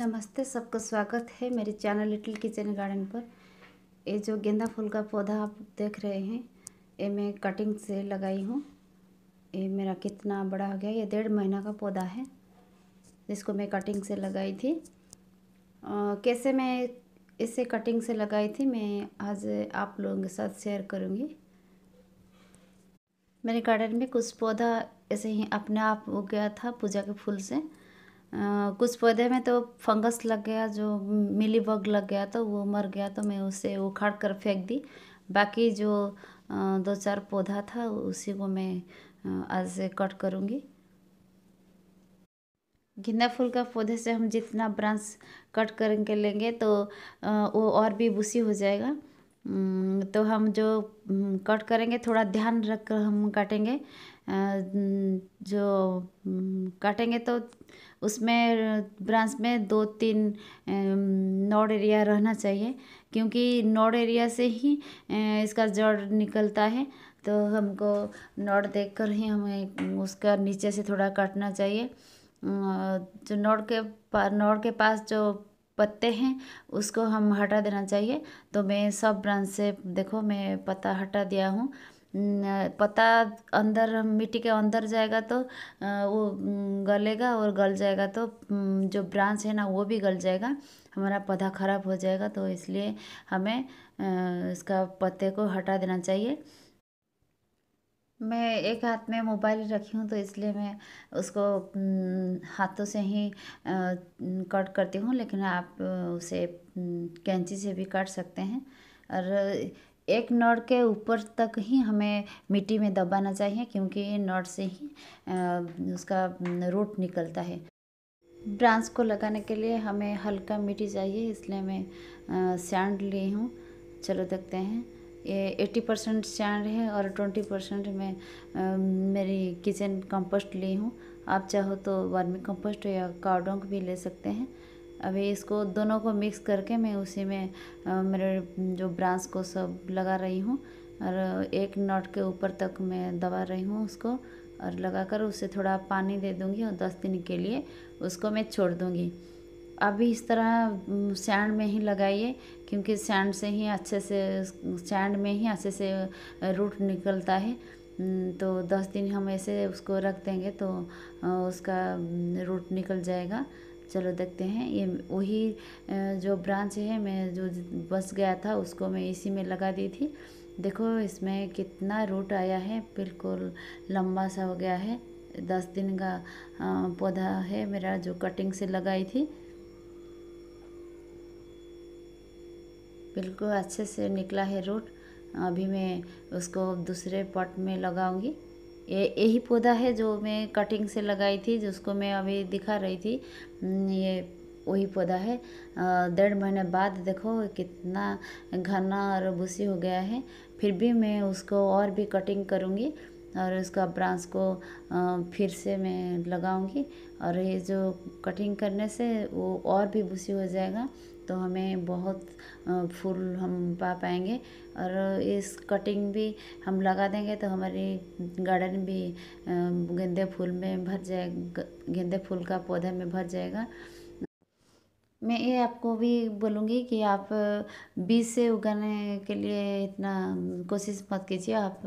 नमस्ते सबका स्वागत है मेरे चैनल लिटिल किचन गार्डन पर ये जो गेंदा फूल का पौधा आप देख रहे हैं ये मैं कटिंग से लगाई हूँ ये मेरा कितना बड़ा हो गया ये डेढ़ महीना का पौधा है जिसको मैं कटिंग से लगाई थी आ, कैसे मैं इसे कटिंग से लगाई थी मैं आज आप लोगों के साथ शेयर करूँगी मेरे गार्डन में कुछ पौधा ऐसे ही अपने आप उग गया था पूजा के फूल से कुछ पौधे में तो फंगस लग गया जो मिली बग लग गया तो वो मर गया तो मैं उसे उखाड़ कर फेंक दी बाकी जो दो चार पौधा था उसी को मैं आज कट करूँगी गेंदा फूल का पौधे से हम जितना ब्रांच कट करके लेंगे तो वो और भी बुसी हो जाएगा तो हम जो कट करेंगे थोड़ा ध्यान रख कर हम काटेंगे जो काटेंगे तो उसमें ब्रांच में दो तीन नोड एरिया रहना चाहिए क्योंकि नोड एरिया से ही इसका जड़ निकलता है तो हमको नोड देखकर ही हमें उसका नीचे से थोड़ा काटना चाहिए जो नोड के नोड के पास जो पत्ते हैं उसको हम हटा देना चाहिए तो मैं सब ब्रांच से देखो मैं पत्ता हटा दिया हूँ पत्ता अंदर मिट्टी के अंदर जाएगा तो वो गलेगा और गल जाएगा तो जो ब्रांच है ना वो भी गल जाएगा हमारा पौधा खराब हो जाएगा तो इसलिए हमें इसका पत्ते को हटा देना चाहिए मैं एक हाथ में मोबाइल रखी हूँ तो इसलिए मैं उसको हाथों से ही कट करती हूँ लेकिन आप उसे कैंची से भी काट सकते हैं और एक नोड के ऊपर तक ही हमें मिट्टी में दबाना चाहिए क्योंकि नोड से ही उसका रूट निकलता है ब्रांच को लगाने के लिए हमें हल्का मिट्टी चाहिए इसलिए मैं सैंड ली हूँ चलो देखते हैं ये एट्टी परसेंट सैंड है और ट्वेंटी परसेंट मैं मेरी किचन कंपोस्ट ली हूँ आप चाहो तो वर्मी कंपोस्ट या कार्डोंग भी ले सकते हैं अभी इसको दोनों को मिक्स करके मैं उसी में मेरे जो ब्रांच को सब लगा रही हूँ और एक नट के ऊपर तक मैं दबा रही हूँ उसको और लगाकर उसे थोड़ा पानी दे दूँगी और दस दिन के लिए उसको मैं छोड़ दूँगी अभी इस तरह सैंड में ही लगाइए क्योंकि सैंड से ही अच्छे से सैंड में ही अच्छे से रूट निकलता है तो दस दिन हम ऐसे उसको रख देंगे तो उसका रूट निकल जाएगा चलो देखते हैं ये वही जो ब्रांच है मैं जो बस गया था उसको मैं इसी में लगा दी थी देखो इसमें कितना रूट आया है बिल्कुल लंबा सा हो गया है दस दिन का पौधा है मेरा जो कटिंग से लगाई थी बिल्कुल अच्छे से निकला है रूट अभी मैं उसको दूसरे पॉट में लगाऊंगी ये यही पौधा है जो मैं कटिंग से लगाई थी जिसको मैं अभी दिखा रही थी हम्म, ये वही पौधा है डेढ़ महीने बाद देखो कितना घना और भूसी हो गया है फिर भी मैं उसको और भी कटिंग करूँगी और उसका ब्रांच को फिर से मैं लगाऊंगी और ये जो कटिंग करने से वो और भी भूसी हो जाएगा तो हमें बहुत फूल हम पा पाएंगे और इस कटिंग भी हम लगा देंगे तो हमारी गार्डन भी गेंदे फूल में भर जाए गेंदे फूल का पौधे में भर जाएगा मैं ये आपको भी बोलूँगी कि आप बीज से उगाने के लिए इतना कोशिश मत कीजिए आप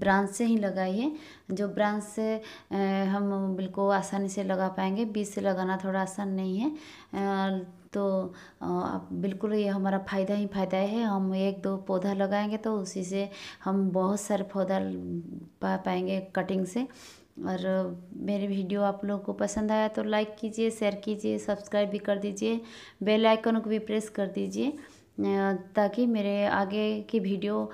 ब्रांच से ही लगाइए जो ब्रांच से हम बिल्कुल आसानी से लगा पाएंगे बीज से लगाना थोड़ा आसान नहीं है तो आप बिल्कुल ये हमारा फ़ायदा ही फ़ायदा है हम एक दो पौधा लगाएंगे तो उसी से हम बहुत सारे पौधा पा पाएंगे कटिंग से और मेरी वीडियो आप लोगों को पसंद आया तो लाइक कीजिए शेयर कीजिए सब्सक्राइब भी कर दीजिए बेल आइकन को भी प्रेस कर दीजिए ताकि मेरे आगे की वीडियो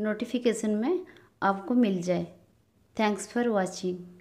नोटिफिकेशन में आपको मिल जाए थैंक्स फॉर वॉचिंग